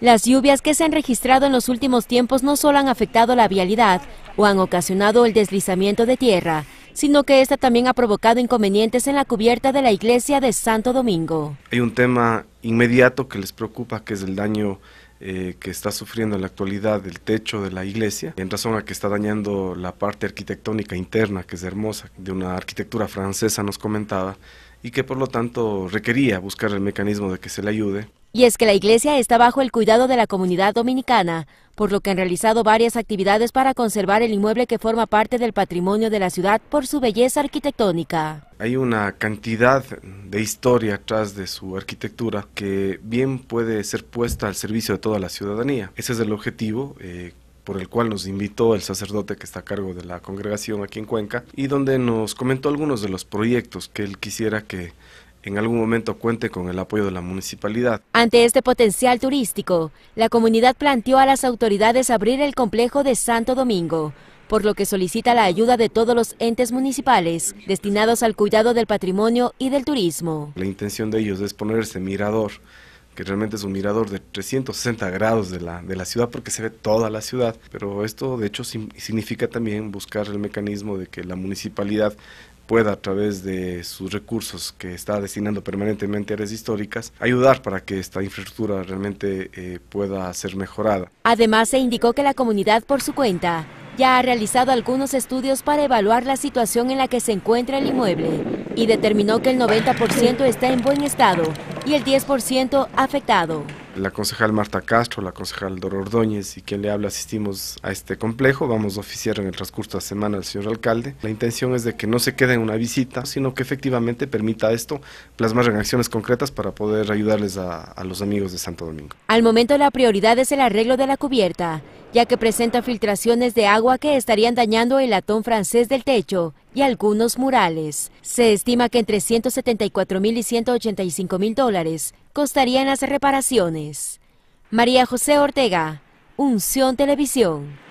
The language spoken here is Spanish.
Las lluvias que se han registrado en los últimos tiempos no solo han afectado la vialidad o han ocasionado el deslizamiento de tierra, sino que esta también ha provocado inconvenientes en la cubierta de la iglesia de Santo Domingo. Hay un tema inmediato que les preocupa, que es el daño eh, que está sufriendo en la actualidad el techo de la iglesia, en razón a que está dañando la parte arquitectónica interna, que es hermosa, de una arquitectura francesa, nos comentaba, y que por lo tanto requería buscar el mecanismo de que se le ayude. Y es que la iglesia está bajo el cuidado de la comunidad dominicana, por lo que han realizado varias actividades para conservar el inmueble que forma parte del patrimonio de la ciudad por su belleza arquitectónica. Hay una cantidad de historia atrás de su arquitectura que bien puede ser puesta al servicio de toda la ciudadanía. Ese es el objetivo. Eh, por el cual nos invitó el sacerdote que está a cargo de la congregación aquí en Cuenca y donde nos comentó algunos de los proyectos que él quisiera que en algún momento cuente con el apoyo de la municipalidad. Ante este potencial turístico, la comunidad planteó a las autoridades abrir el complejo de Santo Domingo, por lo que solicita la ayuda de todos los entes municipales destinados al cuidado del patrimonio y del turismo. La intención de ellos es poner ese mirador, que realmente es un mirador de 360 grados de la, de la ciudad porque se ve toda la ciudad, pero esto de hecho significa también buscar el mecanismo de que la municipalidad pueda a través de sus recursos que está destinando permanentemente a áreas históricas, ayudar para que esta infraestructura realmente eh, pueda ser mejorada. Además, se indicó que la comunidad por su cuenta ya ha realizado algunos estudios para evaluar la situación en la que se encuentra el inmueble y determinó que el 90% está en buen estado y el 10% afectado la concejal Marta Castro, la concejal Doro Ordóñez y quien le habla asistimos a este complejo. Vamos a oficiar en el transcurso de la semana al señor alcalde. La intención es de que no se quede en una visita, sino que efectivamente permita esto plasmar en acciones concretas para poder ayudarles a, a los amigos de Santo Domingo. Al momento la prioridad es el arreglo de la cubierta, ya que presenta filtraciones de agua que estarían dañando el latón francés del techo y algunos murales. Se estima que entre 174 mil y 185 mil dólares costarían las reparaciones. María José Ortega, Unción Televisión.